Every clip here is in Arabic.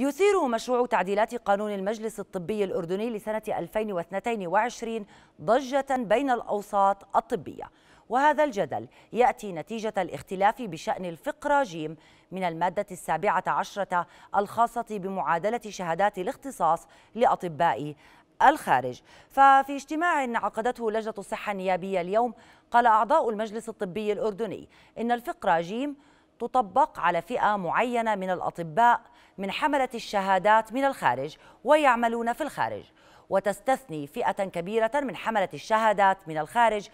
يثير مشروع تعديلات قانون المجلس الطبي الأردني لسنة 2022 ضجة بين الأوساط الطبية وهذا الجدل يأتي نتيجة الاختلاف بشأن الفقرة جيم من المادة السابعة عشرة الخاصة بمعادلة شهادات الاختصاص لأطباء الخارج ففي اجتماع عقدته لجنة الصحة النيابية اليوم قال أعضاء المجلس الطبي الأردني إن الفقرة جيم تطبق على فئة معينة من الأطباء من حملة الشهادات من الخارج ويعملون في الخارج وتستثني فئة كبيرة من حملة الشهادات من الخارج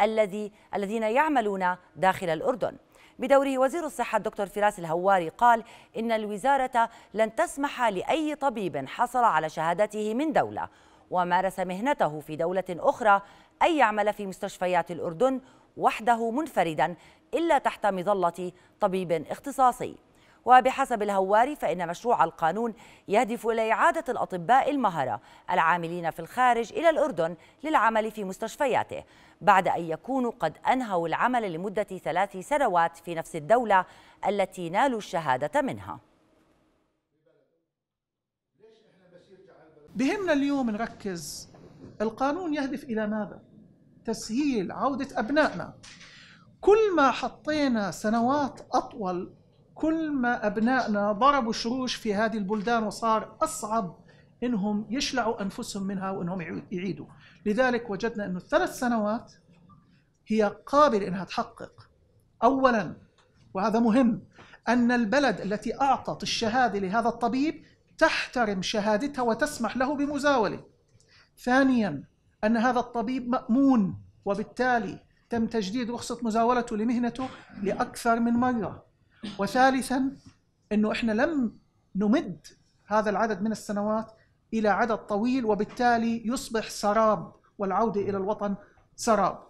الذي الذين يعملون داخل الأردن بدوره وزير الصحة الدكتور فراس الهواري قال إن الوزارة لن تسمح لأي طبيب حصل على شهادته من دولة ومارس مهنته في دولة أخرى أن يعمل في مستشفيات الأردن وحده منفردا إلا تحت مظلة طبيب اختصاصي وبحسب الهواري فإن مشروع القانون يهدف إلى إعادة الأطباء المهرة العاملين في الخارج إلى الأردن للعمل في مستشفياته بعد أن يكونوا قد أنهوا العمل لمدة ثلاث سنوات في نفس الدولة التي نالوا الشهادة منها بهمنا اليوم نركز القانون يهدف إلى ماذا؟ تسهيل عودة أبنائنا كل ما حطينا سنوات أطول كل ما أبنائنا ضربوا شروش في هذه البلدان وصار أصعب إنهم يشلعوا أنفسهم منها وإنهم يعيدوا لذلك وجدنا أنه الثلاث سنوات هي قابل إنها تحقق أولا وهذا مهم أن البلد التي أعطت الشهادة لهذا الطبيب تحترم شهادتها وتسمح له بمزاولة ثانيا أن هذا الطبيب مأمون وبالتالي تم تجديد رخصة مزاولته لمهنته لأكثر من مرة وثالثا أنه إحنا لم نمد هذا العدد من السنوات إلى عدد طويل وبالتالي يصبح سراب والعودة إلى الوطن سراب